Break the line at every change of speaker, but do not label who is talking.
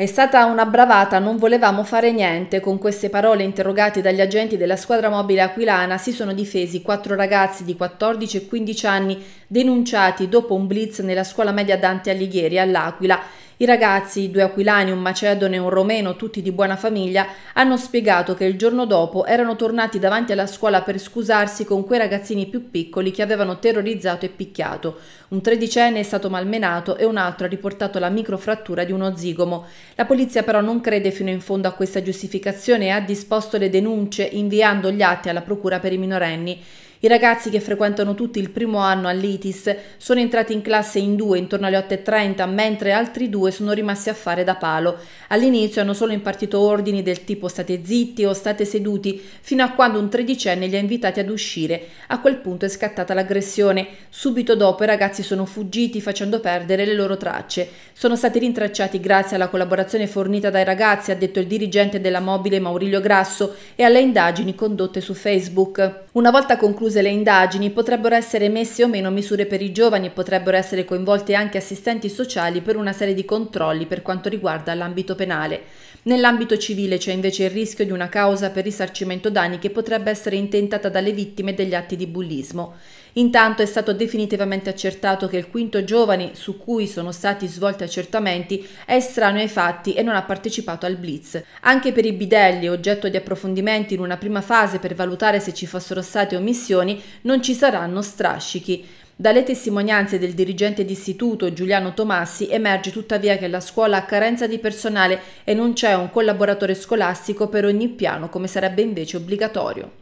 È stata una bravata, non volevamo fare niente. Con queste parole interrogati dagli agenti della squadra mobile aquilana si sono difesi quattro ragazzi di 14 e 15 anni denunciati dopo un blitz nella scuola media Dante Alighieri all'Aquila i ragazzi, due aquilani, un macedone e un romeno, tutti di buona famiglia, hanno spiegato che il giorno dopo erano tornati davanti alla scuola per scusarsi con quei ragazzini più piccoli che avevano terrorizzato e picchiato. Un tredicenne è stato malmenato e un altro ha riportato la microfrattura di uno zigomo. La polizia però non crede fino in fondo a questa giustificazione e ha disposto le denunce inviando gli atti alla procura per i minorenni. I ragazzi che frequentano tutti il primo anno all'ITIS sono entrati in classe in due intorno alle 8.30, mentre altri due sono rimasti a fare da palo. All'inizio hanno solo impartito ordini del tipo state zitti o state seduti, fino a quando un tredicenne li ha invitati ad uscire. A quel punto è scattata l'aggressione. Subito dopo i ragazzi sono fuggiti facendo perdere le loro tracce. Sono stati rintracciati grazie alla collaborazione fornita dai ragazzi, ha detto il dirigente della mobile Maurilio Grasso, e alle indagini condotte su Facebook. Una volta concluse le indagini potrebbero essere messe o meno misure per i giovani e potrebbero essere coinvolte anche assistenti sociali per una serie di controlli per quanto riguarda l'ambito penale. Nell'ambito civile c'è invece il rischio di una causa per risarcimento danni che potrebbe essere intentata dalle vittime degli atti di bullismo. Intanto è stato definitivamente accertato che il quinto giovane su cui sono stati svolti accertamenti è estraneo ai fatti e non ha partecipato al blitz. Anche per i bidelli, oggetto di approfondimenti in una prima fase per valutare se ci fossero state omissioni non ci saranno strascichi. Dalle testimonianze del dirigente d'istituto Giuliano Tomassi emerge tuttavia che la scuola ha carenza di personale e non c'è un collaboratore scolastico per ogni piano come sarebbe invece obbligatorio.